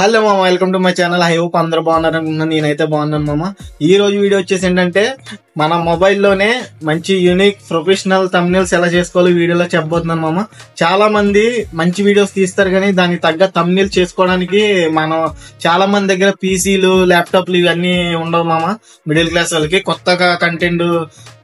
hello మామ welcome to my channel hi hope అందరు బాగున్నారు నేనైతే బాగున్నాను మామ ఈ రోజు వీడియో వచ్చేసి ఏంటంటే మన మొబైల్లోనే మంచి యూనిక్ ప్రొఫెషనల్ తమ్నిల్స్ ఎలా చేసుకోవాలో వీడియోలో చెప్పబోతున్నాను మామ చాలా మంది మంచి వీడియోస్ తీస్తారు కానీ దానికి తగ్గ తమ్నిల్స్ చేసుకోవడానికి మనం చాలా మంది దగ్గర పీసీలు ల్యాప్టాప్లు ఇవన్నీ ఉండవు మామ మిడిల్ క్లాస్ వాళ్ళకి కొత్తగా కంటెంట్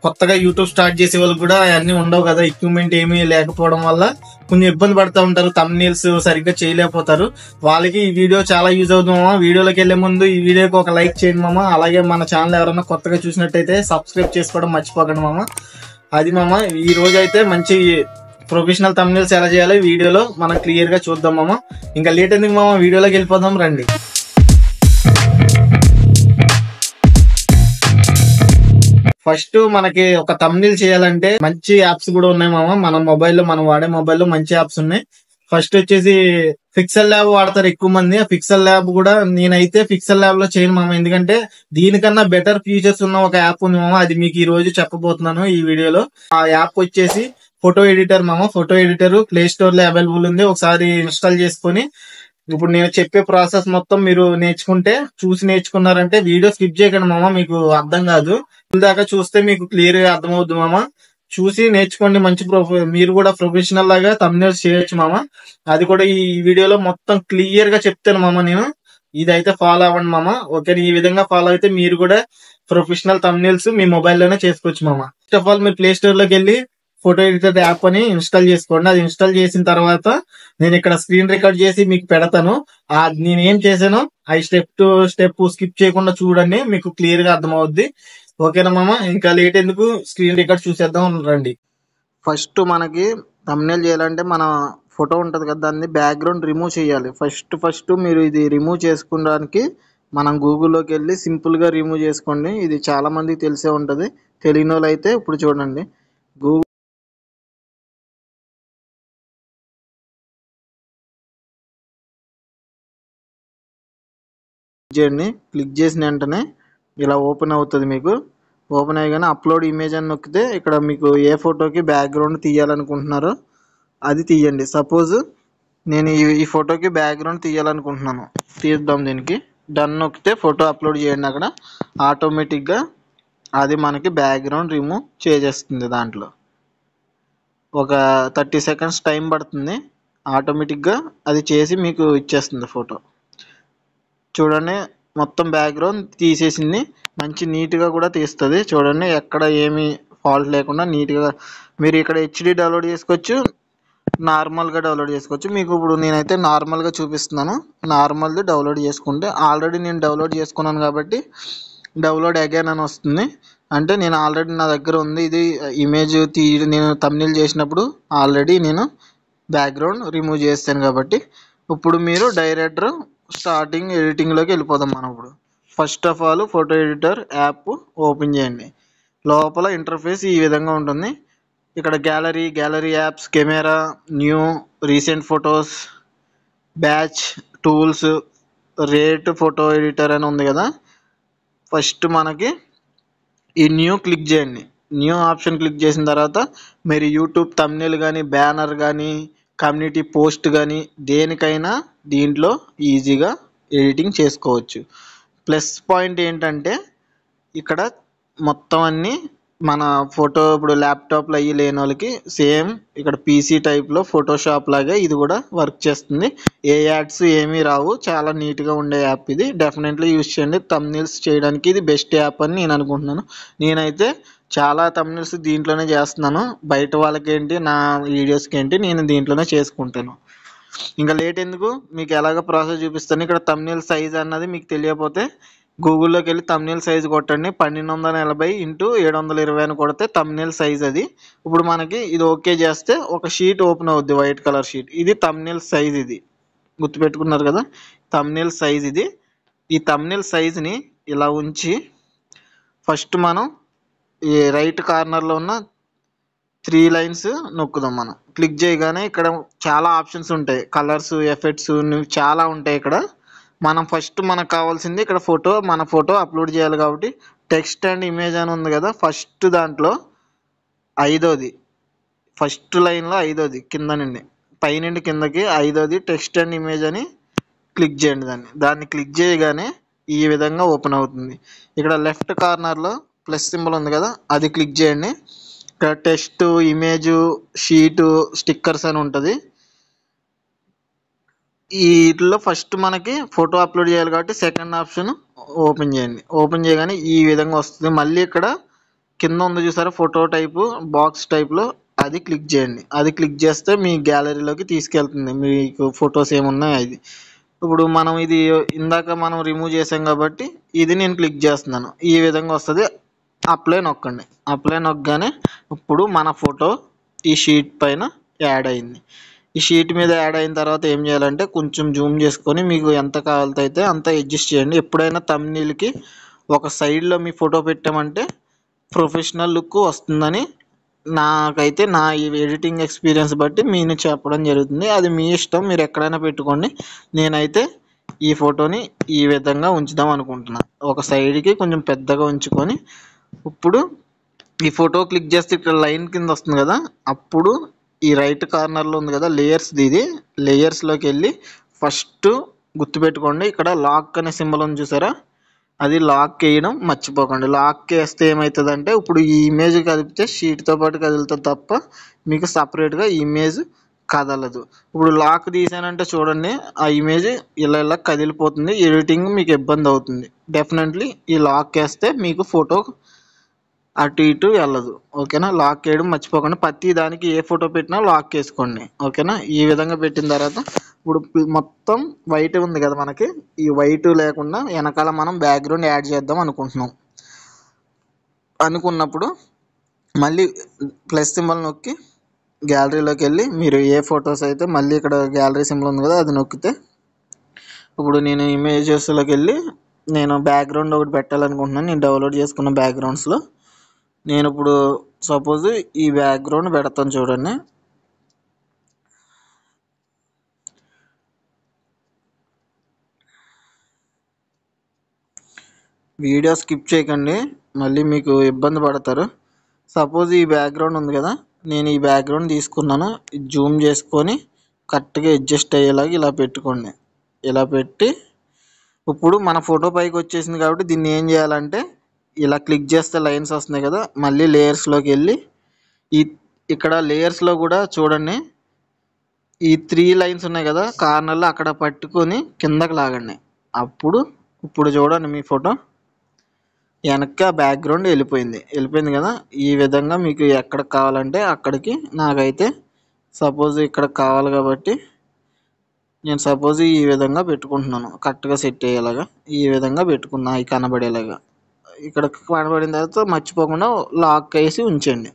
కొత్తగా యూట్యూబ్ స్టార్ట్ చేసే వాళ్ళు కూడా అవన్నీ ఉండవు కదా ఎక్విప్మెంట్ ఏమీ లేకపోవడం వల్ల కొంచెం ఇబ్బంది పడుతూ ఉంటారు తమ్నీల్స్ సరిగ్గా చేయలేకపోతారు వాళ్ళకి ఈ వీడియో చాలా యూజ్ అవుతుందమ్మా వీడియోలోకి వెళ్ళే ముందు ఈ వీడియోకి ఒక లైక్ చేయండి మామ అలాగే మన ఛానల్ ఎవరైనా కొత్తగా చూసినట్టయితే సబ్స్క్రైబ్ చేసుకోవడం మర్చిపోకండి మామ అది మామ ఈ రోజు అయితే మంచి ప్రొఫెషనల్ తమ్నీల్స్ ఎలా చేయాలి వీడియోలో మనం క్లియర్గా చూద్దాం మామ ఇంకా లేట్ ఎందుకు మామ వీడియోలోకి వెళ్ళిపోదాం రండి ఫస్ట్ మనకి ఒక తమ్నిల్ చేయాలంటే మంచి యాప్స్ కూడా ఉన్నాయి మామ మన మొబైల్లో మనం వాడే మొబైల్లో మంచి యాప్స్ ఉన్నాయి ఫస్ట్ వచ్చేసి ఫిక్సల్ ల్యాబ్ వాడతారు ఎక్కువ మంది ఆ ఫిక్సల్ ల్యాబ్ కూడా నేనైతే ఫిక్సల్ ల్యాబ్ లో చేయను మామ ఎందుకంటే దీనికన్నా బెటర్ ఫీచర్స్ ఉన్న ఒక యాప్ ఉంది మామ అది మీకు ఈ రోజు చెప్పబోతున్నాను ఈ వీడియోలో ఆ యాప్ వచ్చేసి ఫోటో ఎడిటర్ మామ ఫోటో ఎడిటర్ ప్లే స్టోర్ లో అవైలబుల్ ఉంది ఒకసారి ఇన్స్టాల్ చేసుకొని ఇప్పుడు నేను చెప్పే ప్రాసెస్ మొత్తం మీరు నేర్చుకుంటే చూసి నేర్చుకున్నారంటే వీడియో స్కిప్ చేయకండి మామ మీకు అర్థం కాదు ఇందాకా చూస్తే మీకు క్లియర్ గా అర్థమవుద్ది మామ చూసి నేర్చుకోండి మంచి మీరు కూడా ప్రొఫెషనల్ లాగా తమ్నేల్స్ చేయొచ్చు మామ అది కూడా ఈ వీడియోలో మొత్తం క్లియర్ గా చెప్తాను మామ నేను ఇదైతే ఫాలో అవ్వండి మామ ఓకే ఈ విధంగా ఫాలో అయితే మీరు కూడా ప్రొఫెషనల్ తమ్నేల్స్ మీ మొబైల్లోనే చేసుకోవచ్చు మామ ఫస్ట్ ఆఫ్ ఆల్ మీరు ప్లే స్టోర్ లోకి వెళ్ళి ఫోటో ఎడిటర్ యాప్ అని ఇన్స్టాల్ చేసుకోండి అది ఇన్స్టాల్ చేసిన తర్వాత నేను ఇక్కడ స్క్రీన్ రికార్డ్ చేసి మీకు పెడతాను నేను ఏం చేశాను ఆ స్టెప్ టు స్టెప్ స్కిప్ చేయకుండా చూడండి మీకు క్లియర్ గా అర్థమవుద్ది ఓకేనా మామ ఇంకా లేట్ ఎందుకు స్క్రీన్ రికార్డ్ చూసేద్దాం రండి ఫస్ట్ మనకి తమ్నేల్ చేయాలంటే మన ఫోటో ఉంటుంది కదా దాన్ని బ్యాక్గ్రౌండ్ రిమూవ్ చేయాలి ఫస్ట్ ఫస్ట్ మీరు ఇది రిమూవ్ చేసుకోవడానికి మనం గూగుల్లోకి వెళ్ళి సింపుల్గా రిమూవ్ చేసుకోండి ఇది చాలామందికి తెలిసే ఉంటుంది తెలియని వాళ్ళు అయితే ఇప్పుడు చూడండి గూగుల్ చేయండి క్లిక్ చేసిన వెంటనే ఇలా ఓపెన్ అవుతుంది మీకు ఓపెన్ అయ్యగానే అప్లోడ్ ఇమేజ్ అని నొక్కితే ఇక్కడ మీకు ఏ ఫోటోకి బ్యాక్గ్రౌండ్ తీయాలనుకుంటున్నారో అది తీయండి సపోజ్ నేను ఈ ఫోటోకి బ్యాక్గ్రౌండ్ తీయాలనుకుంటున్నాను తీద్దాం దీనికి డన్ నొక్కితే ఫోటో అప్లోడ్ చేయండి అక్కడ ఆటోమేటిక్గా అది మనకి బ్యాక్గ్రౌండ్ రిమూవ్ చేసేస్తుంది దాంట్లో ఒక థర్టీ సెకండ్స్ టైం పడుతుంది ఆటోమేటిక్గా అది చేసి మీకు ఇచ్చేస్తుంది ఫోటో చూడండి మొత్తం బ్యాక్గ్రౌండ్ తీసేసింది మంచి నీట్గా కూడా తీస్తుంది చూడండి ఎక్కడ ఏమి ఫాల్ట్ లేకుండా నీట్గా మీరు ఇక్కడ హెచ్డి డౌన్లోడ్ చేసుకోవచ్చు నార్మల్గా డౌన్లోడ్ చేసుకోవచ్చు మీకు ఇప్పుడు నేనైతే నార్మల్గా చూపిస్తున్నాను నార్మల్ది డౌన్లోడ్ చేసుకుంటే ఆల్రెడీ నేను డౌన్లోడ్ చేసుకున్నాను కాబట్టి డౌన్లోడ్ అగైన్ అని వస్తుంది అంటే నేను ఆల్రెడీ నా దగ్గర ఉంది ఇది ఇమేజ్ తీ నేను తమిళ చేసినప్పుడు ఆల్రెడీ నేను బ్యాక్గ్రౌండ్ రిమూవ్ చేస్తాను కాబట్టి ఇప్పుడు మీరు డైరెక్టర్ స్టార్టింగ్ ఎడిటింగ్లోకి వెళ్ళిపోదాం మనం ఇప్పుడు first of all photo editor app open చేయండి లోపల ఇంటర్ఫేస్ ఈ విధంగా ఉంటుంది ఇక్కడ gallery gallery apps camera new recent photos batch tools rate photo editor అని ఉంది కదా ఫస్ట్ మనకి ఈ న్యూ క్లిక్ చేయండి న్యూ ఆప్షన్ క్లిక్ చేసిన తర్వాత మీరు యూట్యూబ్ తమ్నేల్ కానీ బ్యానర్ కానీ కమ్యూనిటీ పోస్ట్ కానీ దేనికైనా దీంట్లో ఈజీగా ఎడిటింగ్ చేసుకోవచ్చు ప్లస్ పాయింట్ ఏంటంటే ఇక్కడ మొత్తం అన్నీ మన ఫోటో ఇప్పుడు ల్యాప్టాప్లు అవి లేని వాళ్ళకి సేమ్ ఇక్కడ పీసీ టైప్లో ఫోటోషాప్ లాగే ఇది కూడా వర్క్ చేస్తుంది ఏ యాడ్స్ ఏమీ రావు చాలా నీట్గా ఉండే యాప్ ఇది డెఫినెట్లీ యూస్ చేయండి తమ్నిల్స్ చేయడానికి ఇది బెస్ట్ యాప్ అని నేను అనుకుంటున్నాను నేనైతే చాలా తమ్నిల్స్ దీంట్లోనే చేస్తున్నాను బయట వాళ్ళకేంటి నా వీడియోస్కి ఏంటి నేను దీంట్లోనే చేసుకుంటాను ఇంకా లేట్ ఎందుకు మీకు ఎలాగ ప్రాసెస్ చూపిస్తాను ఇక్కడ తమ్నీల్ సైజ్ అన్నది మీకు తెలియకపోతే గూగుల్లోకి వెళ్ళి తమ్నీల్ సైజ్ కొట్టండి పన్నెండు వందల నలభై ఇంటూ ఏడు వందల ఇరవై అని కొడితే తమ్నీల్ సైజ్ అది ఇప్పుడు మనకి ఇది ఓకే చేస్తే ఒక షీట్ ఓపెన్ అవుద్ది వైట్ కలర్ షీట్ ఇది తమ్నీల్ సైజ్ ఇది గుర్తుపెట్టుకున్నారు కదా తమ్నీల్ సైజ్ ఇది ఈ తమ్నీల్ సైజ్ని ఇలా ఉంచి ఫస్ట్ మనం ఈ రైట్ కార్నర్లో ఉన్న త్రీ లైన్స్ నొక్కుదాం మనం క్లిక్ చేయగానే ఇక్కడ చాలా ఆప్షన్స్ ఉంటాయి కలర్స్ ఎఫెక్ట్స్ చాలా ఉంటాయి ఇక్కడ మనం ఫస్ట్ మనకు కావాల్సింది ఇక్కడ ఫోటో మన ఫోటో అప్లోడ్ చేయాలి కాబట్టి టెక్స్ట్ అండ్ ఇమేజ్ అని ఉంది కదా ఫస్ట్ దాంట్లో ఐదోది ఫస్ట్ లైన్లో ఐదోది కింద నుండి పైనుండి కిందకి ఐదోది టెక్స్ట్ అండ్ ఇమేజ్ అని క్లిక్ చేయండి దాన్ని దాన్ని క్లిక్ చేయగానే ఈ విధంగా ఓపెన్ అవుతుంది ఇక్కడ లెఫ్ట్ కార్నర్లో ప్లస్ సింబల్ ఉంది కదా అది క్లిక్ చేయండి టెస్ట్ ఇమేజ్ షీటు స్టిక్కర్స్ అని ఉంటుంది వీటిలో ఫస్ట్ మనకి ఫోటో అప్లోడ్ చేయాలి కాబట్టి సెకండ్ ఆప్షన్ ఓపెన్ చేయండి ఓపెన్ చేయగానే ఈ విధంగా వస్తుంది మళ్ళీ ఇక్కడ కింద ఉంది చూసారా ఫోటో టైపు బాక్స్ టైప్లో అది క్లిక్ చేయండి అది క్లిక్ చేస్తే మీ గ్యాలరీలోకి తీసుకెళ్తుంది మీకు ఫొటోస్ ఏమున్నాయి అది ఇప్పుడు మనం ఇది ఇందాక మనం రిమూవ్ చేసాం కాబట్టి ఇది నేను క్లిక్ చేస్తున్నాను ఈ విధంగా వస్తుంది అప్లై నొక్కండి అప్లై నొక్కగానే ఇప్పుడు మన ఫోటో ఈ షీట్ పైన యాడ్ అయింది ఈ షీట్ మీద యాడ్ అయిన తర్వాత ఏం చేయాలంటే కొంచెం జూమ్ చేసుకొని మీకు ఎంత కావాలతో అయితే అంత అడ్జస్ట్ చేయండి ఎప్పుడైనా తమ్నీళ్ళకి ఒక సైడ్లో మీ ఫోటో పెట్టామంటే ప్రొఫెషనల్ లుక్ వస్తుందని నాకైతే నా ఈ ఎడిటింగ్ ఎక్స్పీరియన్స్ బట్టి నేను చెప్పడం జరుగుతుంది అది మీ ఇష్టం మీరు ఎక్కడైనా పెట్టుకోండి నేనైతే ఈ ఫోటోని ఈ విధంగా ఉంచుదాం అనుకుంటున్నాను ఒక సైడ్కి కొంచెం పెద్దగా ఉంచుకొని ఇప్పుడు ఈ ఫోటో క్లిక్ చేస్తే ఇక్కడ లైన్ కింద వస్తుంది కదా అప్పుడు ఈ రైట్ కార్నర్లో ఉంది కదా లేయర్స్ది ఇది లేయర్స్లోకి వెళ్ళి ఫస్ట్ గుర్తుపెట్టుకోండి ఇక్కడ లాక్ అనే సింబల్ ఉంది చూసారా అది లాక్ వేయడం మర్చిపోకండి లాక్ వేస్తే ఏమవుతుందంటే ఇప్పుడు ఈ ఇమేజ్ కదిపితే షీట్తో పాటు కదులుతుంది తప్ప మీకు సపరేట్గా ఇమేజ్ కదలదు ఇప్పుడు లాక్ తీసానంటే చూడండి ఆ ఇమేజ్ ఇలా ఇలా కదిలిపోతుంది ఎడిటింగ్ మీకు ఇబ్బంది అవుతుంది డెఫినెట్లీ ఈ లాక్ వేస్తే మీకు ఫోటో అటు ఇటు వెళ్ళదు ఓకేనా లాక్ చేయడం మర్చిపోకండి ప్రతి దానికి ఏ ఫోటో పెట్టినా లాక్ చేసుకోండి ఓకేనా ఈ విధంగా పెట్టిన తర్వాత ఇప్పుడు మొత్తం వైట్ ఉంది కదా మనకి ఈ వైట్ లేకుండా వెనకాల మనం బ్యాక్గ్రౌండ్ యాడ్ చేద్దాం అనుకుంటున్నాం అనుకున్నప్పుడు మళ్ళీ ప్లస్ సింబల్ నొక్కి గ్యాలరీలోకి వెళ్ళి మీరు ఏ ఫొటోస్ అయితే మళ్ళీ ఇక్కడ గ్యాలరీ సింబల్ ఉంది కదా అది నొక్కితే ఇప్పుడు నేను ఇమేజెస్లోకి వెళ్ళి నేను బ్యాక్గ్రౌండ్ ఒకటి పెట్టాలనుకుంటున్నాను నేను డౌన్లోడ్ చేసుకున్న బ్యాక్గ్రౌండ్స్లో నేను ఇప్పుడు సపోజ్ ఈ బ్యాక్గ్రౌండ్ పెడతాను చూడండి వీడియో స్కిప్ చేయకండి మళ్ళీ మీకు ఇబ్బంది పడతారు సపోజ్ ఈ బ్యాక్గ్రౌండ్ ఉంది కదా నేను ఈ బ్యాక్గ్రౌండ్ తీసుకున్నాను జూమ్ చేసుకొని కరెక్ట్గా అడ్జస్ట్ అయ్యేలాగా ఇలా పెట్టుకోండి ఇలా పెట్టి ఇప్పుడు మన ఫోటో పైకి వచ్చేసింది కాబట్టి దీన్ని ఏం చేయాలంటే ఇలా క్లిక్ చేస్తే లైన్స్ వస్తున్నాయి కదా మళ్ళీ లేయర్స్లోకి వెళ్ళి ఈ ఇక్కడ లేయర్స్లో కూడా చూడండి ఈ త్రీ లైన్స్ ఉన్నాయి కదా కార్నర్లో అక్కడ పట్టుకొని కిందకి లాగండి అప్పుడు ఇప్పుడు చూడండి మీ ఫోటో వెనక బ్యాక్గ్రౌండ్ వెళ్ళిపోయింది వెళ్ళిపోయింది కదా ఈ విధంగా మీకు ఎక్కడ కావాలంటే అక్కడికి నాకైతే సపోజ్ ఇక్కడ కావాలి కాబట్టి నేను సపోజ్ ఈ విధంగా పెట్టుకుంటున్నాను కరెక్ట్గా సెట్ అయ్యేలాగా ఈ విధంగా పెట్టుకున్నా అవి కనబడేలాగా ఇక్కడ కనబడిన తర్వాత మర్చిపోకుండా లాక్ వేసి ఉంచండి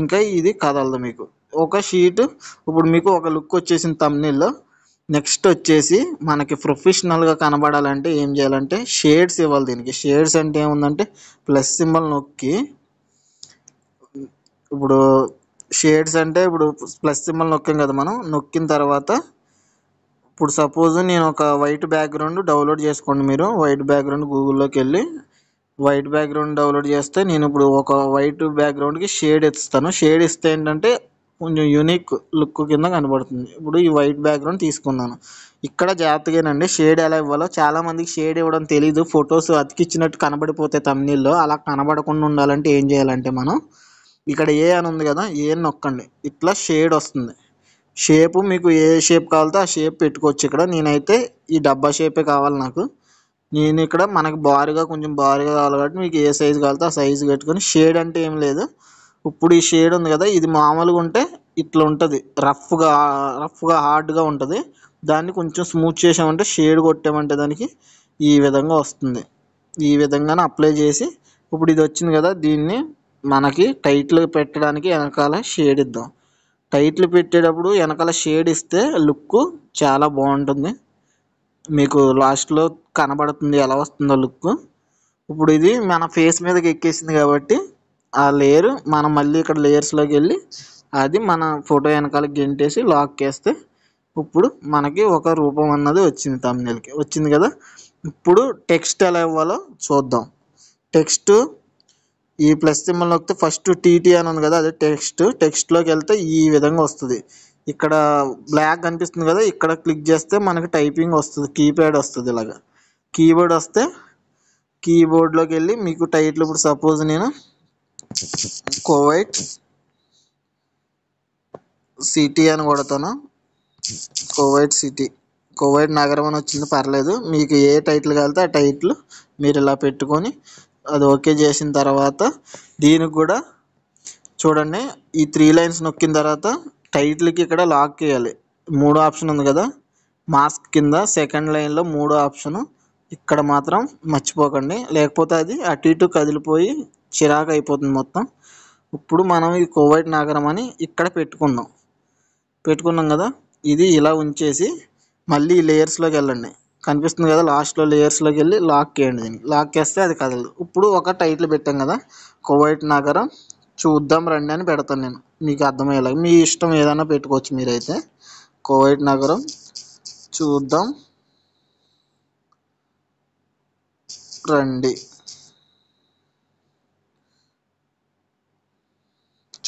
ఇంకా ఇది కదలదు మీకు ఒక షీట్ ఇప్పుడు మీకు ఒక లుక్ వచ్చేసిన తమ్నీల్లో నెక్స్ట్ వచ్చేసి మనకి ప్రొఫెషనల్గా కనబడాలంటే ఏం చేయాలంటే షేడ్స్ ఇవ్వాలి దీనికి షేడ్స్ అంటే ఏముందంటే ప్లస్ సింబల్ నొక్కి ఇప్పుడు షేడ్స్ అంటే ఇప్పుడు ప్లస్ సింబల్ నొక్కాం కదా మనం నొక్కిన తర్వాత ఇప్పుడు సపోజ్ నేను ఒక వైట్ బ్యాక్గ్రౌండ్ డౌన్లోడ్ చేసుకోండి మీరు వైట్ బ్యాక్గ్రౌండ్ గూగుల్లోకి వెళ్ళి వైట్ బ్యాక్గ్రౌండ్ డౌన్లోడ్ చేస్తే నేను ఇప్పుడు ఒక వైట్ బ్యాక్గ్రౌండ్కి షేడ్ ఇస్తాను షేడ్ ఇస్తే ఏంటంటే కొంచెం యూనిక్ లుక్ కింద కనబడుతుంది ఇప్పుడు ఈ వైట్ బ్యాక్గ్రౌండ్ తీసుకున్నాను ఇక్కడ జాగ్రత్తగానండి షేడ్ ఎలా ఇవ్వాలో చాలామందికి షేడ్ ఇవ్వడం తెలియదు ఫొటోస్ అతికిచ్చినట్టు కనబడిపోతే తమ్నీళ్ళు అలా కనబడకుండా ఉండాలంటే ఏం చేయాలంటే మనం ఇక్కడ ఏ అని ఉంది కదా ఏ నొక్కండి ఇట్లా షేడ్ వస్తుంది షేపు మీకు ఏ షేప్ కావాలో ఆ షేప్ పెట్టుకోవచ్చు ఇక్కడ నేనైతే ఈ డబ్బా షేపే కావాలి నాకు నేను ఇక్కడ మనకి భారీగా కొంచెం భారీగా కావాలి కాబట్టి మీకు ఏ సైజు కావాలితే ఆ సైజు కట్టుకొని షేడ్ అంటే ఏం లేదు ఇప్పుడు ఈ షేడ్ ఉంది కదా ఇది మామూలుగా ఉంటే ఇట్లా ఉంటుంది రఫ్గా రఫ్గా హార్డ్గా ఉంటుంది దాన్ని కొంచెం స్మూత్ చేసామంటే షేడ్ కొట్టామంటే దానికి ఈ విధంగా వస్తుంది ఈ విధంగానే అప్లై చేసి ఇప్పుడు ఇది వచ్చింది కదా దీన్ని మనకి టైట్లు పెట్టడానికి వెనకాల షేడ్ ఇద్దాం టైట్లు పెట్టేటప్పుడు వెనకాల షేడ్ ఇస్తే లుక్ చాలా బాగుంటుంది మీకు లాస్ట్లో కనబడుతుంది ఎలా వస్తుందో లుక్ ఇప్పుడు ఇది మన ఫేస్ మీదకి ఎక్కేసింది కాబట్టి ఆ లేయర్ మనం మళ్ళీ ఇక్కడ లేయర్స్లోకి వెళ్ళి అది మన ఫోటో వెనకాల గెంటేసి లాక్ చేస్తే ఇప్పుడు మనకి ఒక రూపం అన్నది వచ్చింది తమిళకి వచ్చింది కదా ఇప్పుడు టెక్స్ట్ ఎలా ఇవ్వాలో చూద్దాం టెక్స్ట్ ఈ ప్లస్ సింబల్ నొక్కితే ఫస్ట్ టీటీ అని ఉంది కదా అదే టెక్స్ట్ టెక్స్ట్లోకి వెళ్తే ఈ విధంగా వస్తుంది ఇక్కడ బ్లాక్ కనిపిస్తుంది కదా ఇక్కడ క్లిక్ చేస్తే మనకి టైపింగ్ వస్తుంది కీప్యాడ్ వస్తుంది ఇలాగ కీబోర్డ్ వస్తే కీబోర్డ్లోకి వెళ్ళి మీకు టైటిల్ ఇప్పుడు సపోజ్ నేను కోవైట్ సిటీ అని కొడతాను కోవైట్ సిటీ కోవైట్ నగరం అని వచ్చింది పర్లేదు మీకు ఏ టైటిల్ కలితే ఆ టైటిల్ మీరు ఇలా పెట్టుకొని అది ఓకే చేసిన తర్వాత దీనికి కూడా చూడండి ఈ త్రీ లైన్స్ నొక్కిన తర్వాత టైటిల్కి ఇక్కడ లాక్ చేయాలి మూడో ఆప్షన్ ఉంది కదా మాస్క్ కింద సెకండ్ లైన్లో మూడో ఆప్షన్ ఇక్కడ మాత్రం మర్చిపోకండి లేకపోతే అది అటు ఇటు కదిలిపోయి చిరాకు అయిపోతుంది మొత్తం ఇప్పుడు మనం ఈ కోవైట్ నాగరం అని ఇక్కడ పెట్టుకున్నాం పెట్టుకున్నాం కదా ఇది ఇలా ఉంచేసి మళ్ళీ లేయర్స్లోకి వెళ్ళండి కనిపిస్తుంది కదా లాస్ట్లో లేయర్స్లోకి వెళ్ళి లాక్ చేయండి దీన్ని లాక్ చేస్తే అది కదలదు ఇప్పుడు ఒక టైటిల్ పెట్టాం కదా కోవైట్ నాగరం చూద్దాం రండి అని పెడతాను నేను మీకు అర్థమయ్యేలాగా మీ ఇష్టం ఏదైనా పెట్టుకోవచ్చు మీరైతే కోవైట్ నగరం చూద్దాం రండి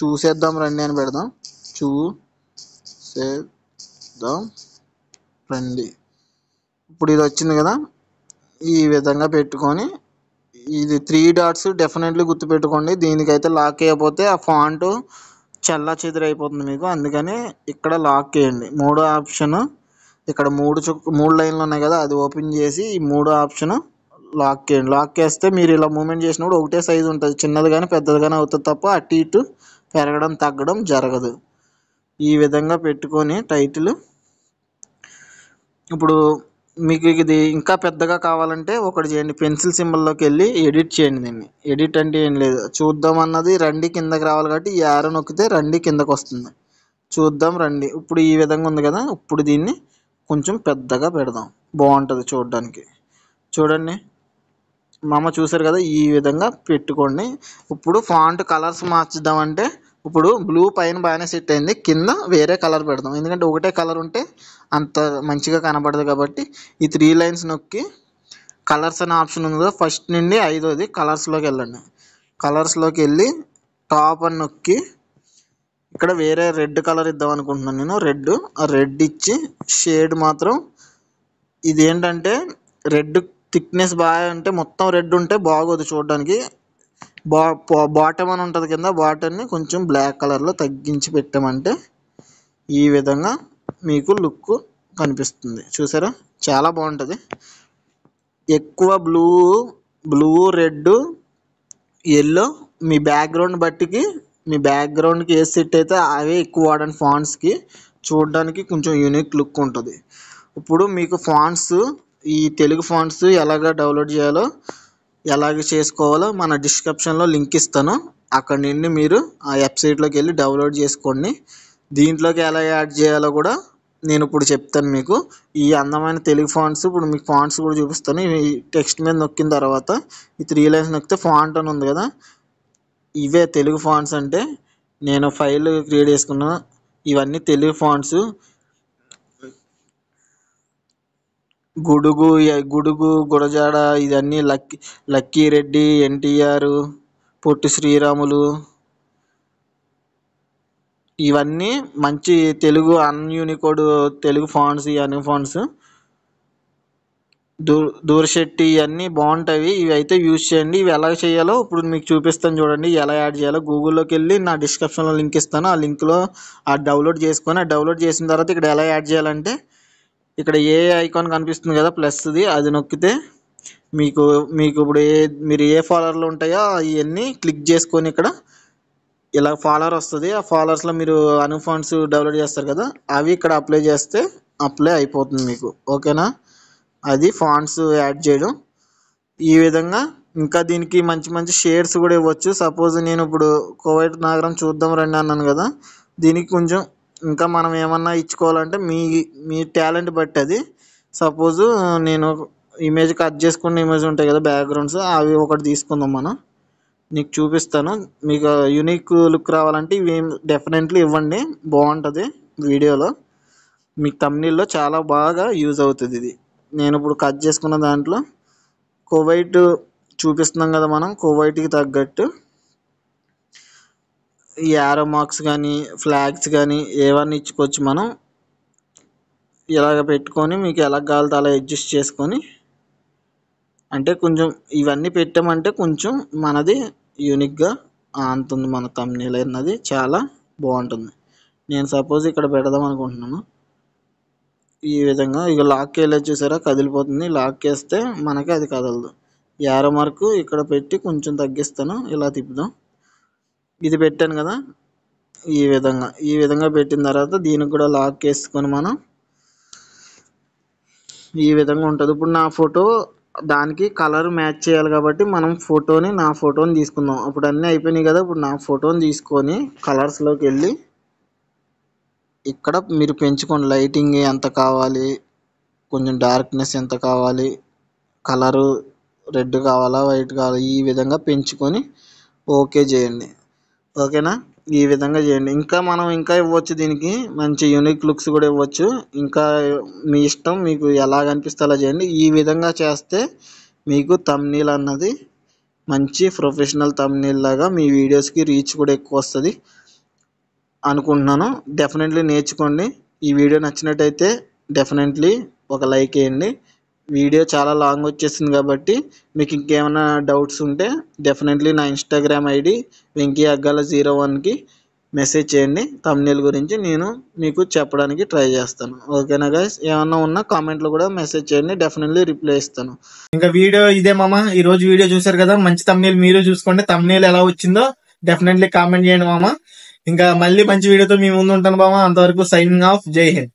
చూసేద్దాం రండి అని పెడదాం చూసేద్దాం రండి ఇప్పుడు ఇది వచ్చింది కదా ఈ విధంగా పెట్టుకొని ఇది త్రీ డాట్స్ డెఫినెట్లీ గుర్తుపెట్టుకోండి దీనికైతే లాక్ చేయకపోతే ఆ ఫాంట్ చల్లా చెదిరైపోతుంది మీకు అందుకని ఇక్కడ లాక్ చేయండి మూడో ఆప్షన్ ఇక్కడ మూడు చుక్ మూడు లైన్లు ఉన్నాయి కదా అది ఓపెన్ చేసి ఈ మూడో ఆప్షన్ లాక్ చేయండి లాక్ చేస్తే మీరు ఇలా మూమెంట్ చేసినప్పుడు ఒకటే సైజు ఉంటుంది చిన్నది కానీ పెద్దది కానీ అవుతుంది తప్ప అటు ఇటు పెరగడం తగ్గడం జరగదు ఈ విధంగా పెట్టుకొని టైటిల్ ఇప్పుడు మీకు ఇది ఇంకా పెద్దగా కావాలంటే ఒకటి చేయండి పెన్సిల్ సింబల్లోకి వెళ్ళి ఎడిట్ చేయండి దీన్ని ఎడిట్ అంటే ఏం లేదు చూద్దాం అన్నది రండి కిందకి రావాలి కాబట్టి ఈ నొక్కితే రండి కిందకు వస్తుంది చూద్దాం రండి ఇప్పుడు ఈ విధంగా ఉంది కదా ఇప్పుడు దీన్ని కొంచెం పెద్దగా పెడదాం బాగుంటుంది చూడడానికి చూడండి మా అమ్మ చూసారు కదా ఈ విధంగా పెట్టుకోండి ఇప్పుడు ఫాంట్ కలర్స్ మార్చుద్దామంటే ఇప్పుడు బ్లూ పైన బాగానే సెట్ అయింది కింద వేరే కలర్ పెడదాం ఎందుకంటే ఒకటే కలర్ ఉంటే అంత మంచిగా కనబడదు కాబట్టి ఈ త్రీ లైన్స్ నొక్కి కలర్స్ అనే ఆప్షన్ ఉంది కదా ఫస్ట్ నుండి ఐదోది కలర్స్లోకి వెళ్ళండి కలర్స్లోకి వెళ్ళి టాప్ అని నొక్కి ఇక్కడ వేరే రెడ్ కలర్ ఇద్దాం అనుకుంటున్నాను నేను రెడ్ రెడ్ ఇచ్చి షేడ్ మాత్రం ఇదేంటంటే రెడ్ థిక్నెస్ బాగా అంటే మొత్తం రెడ్ ఉంటే బాగోదు చూడడానికి బా బాటమ్ అని ఉంటుంది కింద బాటమ్ని కొంచెం బ్లాక్ కలర్లో తగ్గించి పెట్టామంటే ఈ విధంగా మీకు లుక్ కనిపిస్తుంది చూసారా చాలా బాగుంటుంది ఎక్కువ బ్లూ బ్లూ రెడ్ ఎల్లో మీ బ్యాక్గ్రౌండ్ బట్టికి మీ బ్యాక్గ్రౌండ్కి ఏ సెట్ అయితే అవే ఎక్కువ వాడండి ఫాంట్స్కి చూడడానికి కొంచెం యూనిక్ లుక్ ఉంటుంది ఇప్పుడు మీకు ఫాంట్స్ ఈ తెలుగు ఫాంట్స్ ఎలాగ డౌన్లోడ్ చేయాలో ఎలాగ చేసుకోవాలో మన డిస్క్రిప్షన్లో లింక్ ఇస్తాను అక్కడ నుండి మీరు ఆ వెబ్సైట్లోకి వెళ్ళి డౌన్లోడ్ చేసుకోండి దీంట్లోకి ఎలా యాడ్ చేయాలో కూడా నేను ఇప్పుడు చెప్తాను మీకు ఈ అందమైన తెలుగు ఫాంట్స్ ఇప్పుడు మీకు ఫాంట్స్ కూడా చూపిస్తాను ఈ టెక్స్ట్ మీద నొక్కిన తర్వాత ఈ త్రీ లైన్స్ నొక్కితే ఫాంట్ అని ఉంది కదా ఇవే తెలుగు ఫాంట్స్ అంటే నేను ఫైల్ క్రియేట్ చేసుకున్నాను ఇవన్నీ తెలుగు ఫాంట్స్ గుడుగు గుడుగు గుడజాడ ఇవన్నీ లక్కీ లక్కీ రెడ్డి ఎన్టీఆర్ పొట్టి శ్రీరాములు ఇవన్నీ మంచి తెలుగు అన్యూనికోడ్ తెలుగు ఫాంట్స్ ఇవన్నీ ఫాంట్స్ దూ దూరశెట్టి ఇవన్నీ బాగుంటాయి ఇవి అయితే యూజ్ చేయండి ఇవి ఎలా చేయాలో ఇప్పుడు మీకు చూపిస్తాను చూడండి ఎలా యాడ్ చేయాలో గూగుల్లోకి వెళ్ళి నా డిస్క్రిప్షన్లో లింక్ ఇస్తాను ఆ లింక్లో ఆ డౌన్లోడ్ చేసుకొని ఆ డౌన్లోడ్ చేసిన తర్వాత ఇక్కడ ఎలా యాడ్ చేయాలంటే ఇక్కడ ఏ ఐకాన్ కనిపిస్తుంది కదా ప్లస్ది అది నొక్కితే మీకు మీకు ఇప్పుడు ఏ మీరు ఏ ఫాలోవర్లు ఉంటాయో అవన్నీ క్లిక్ చేసుకొని ఇక్కడ ఇలా ఫాలోవర్ వస్తుంది ఆ ఫాలోవర్స్లో మీరు అను ఫండ్స్ డెవలప్ చేస్తారు కదా అవి ఇక్కడ అప్లై చేస్తే అప్లై అయిపోతుంది మీకు ఓకేనా అది ఫాండ్స్ యాడ్ చేయడం ఈ విధంగా ఇంకా దీనికి మంచి మంచి షేర్స్ కూడా ఇవ్వచ్చు సపోజ్ నేను ఇప్పుడు కోవైట్ నగరం చూద్దాం రండి అన్నాను కదా దీనికి కొంచెం ఇంకా మనం ఏమన్నా ఇచ్చుకోవాలంటే మీ మీ టాలెంట్ బట్టి అది సపోజు నేను ఇమేజ్ కట్ చేసుకున్న ఇమేజ్ ఉంటాయి కదా బ్యాక్గ్రౌండ్స్ అవి ఒకటి తీసుకుందాం మనం నీకు చూపిస్తాను మీకు యూనిక్ లుక్ రావాలంటే ఇవి డెఫినెట్లీ ఇవ్వండి బాగుంటుంది వీడియోలో మీకు తమిళలో చాలా బాగా యూజ్ అవుతుంది ఇది నేను ఇప్పుడు కట్ చేసుకున్న దాంట్లో కోవైట్ చూపిస్తున్నాం కదా మనం కోవైట్కి తగ్గట్టు ఈ యారో మార్క్స్ కానీ ఫ్లాగ్స్ కానీ ఏవన్నీ ఇచ్చుకోవచ్చు మనం ఇలాగ పెట్టుకొని మీకు ఎలా కావాలి అలా అడ్జస్ట్ చేసుకొని అంటే కొంచెం ఇవన్నీ పెట్టామంటే కొంచెం మనది యూనిక్గా అంతుంది మన తమ్నీల్ అన్నది చాలా బాగుంటుంది నేను సపోజ్ ఇక్కడ పెడదాం అనుకుంటున్నాను ఈ విధంగా ఇక లాక్ వెళ్ళి చూసారా కదిలిపోతుంది లాక్ వేస్తే మనకి అది కదలదు యారో మార్కు ఇక్కడ పెట్టి కొంచెం తగ్గిస్తాను ఇలా తిప్పుదాం ఇది పెట్టాను కదా ఈ విధంగా ఈ విధంగా పెట్టిన తర్వాత దీనికి కూడా లాక్ వేసుకొని మనం ఈ విధంగా ఉంటుంది ఇప్పుడు నా ఫోటో దానికి కలర్ మ్యాచ్ చేయాలి కాబట్టి మనం ఫోటోని నా ఫోటోని తీసుకుందాం అప్పుడు అన్నీ అయిపోయినాయి కదా ఇప్పుడు నా ఫోటోని తీసుకొని కలర్స్లోకి వెళ్ళి ఇక్కడ మీరు పెంచుకోండి లైటింగ్ ఎంత కావాలి కొంచెం డార్క్నెస్ ఎంత కావాలి కలరు రెడ్ కావాలా వైట్ కావాలా ఈ విధంగా పెంచుకొని ఓకే చేయండి ఓకేనా ఈ విధంగా చేయండి ఇంకా మనం ఇంకా ఇవ్వచ్చు దీనికి మంచి యూనిక్ లుక్స్ కూడా ఇవ్వచ్చు ఇంకా మీ ఇష్టం మీకు ఎలా కనిపిస్తే అలా చేయండి ఈ విధంగా చేస్తే మీకు తమ్నీల్ అన్నది మంచి ప్రొఫెషనల్ తమ్నీల్ లాగా మీ వీడియోస్కి రీచ్ కూడా ఎక్కువ వస్తుంది అనుకుంటున్నాను డెఫినెట్లీ నేర్చుకోండి ఈ వీడియో నచ్చినట్టయితే డెఫినెట్లీ ఒక లైక్ వేయండి వీడియో చాలా లాంగ్ వచ్చేసింది కాబట్టి మీకు ఇంకేమైనా డౌట్స్ ఉంటే డెఫినెట్లీ నా Instagram ID Venky Aggala zero వన్కి మెసేజ్ చేయండి తమ్నేల్ గురించి నేను మీకు చెప్పడానికి ట్రై చేస్తాను ఓకేనా గైస్ ఏమన్నా ఉన్నా కామెంట్లు కూడా మెసేజ్ చేయండి డెఫినెట్లీ రిప్లై ఇస్తాను ఇంకా వీడియో ఇదే మామ ఈ రోజు వీడియో చూసారు కదా మంచి తమ్నేల్ మీరు చూసుకోండి తమ్నేల్ ఎలా వచ్చిందో డెఫినెట్లీ కామెంట్ చేయండి మామ ఇంకా మళ్ళీ మంచి వీడియోతో మీ ముందు ఉంటాను బామా అంతవరకు సైనింగ్ ఆఫ్ జై హింద్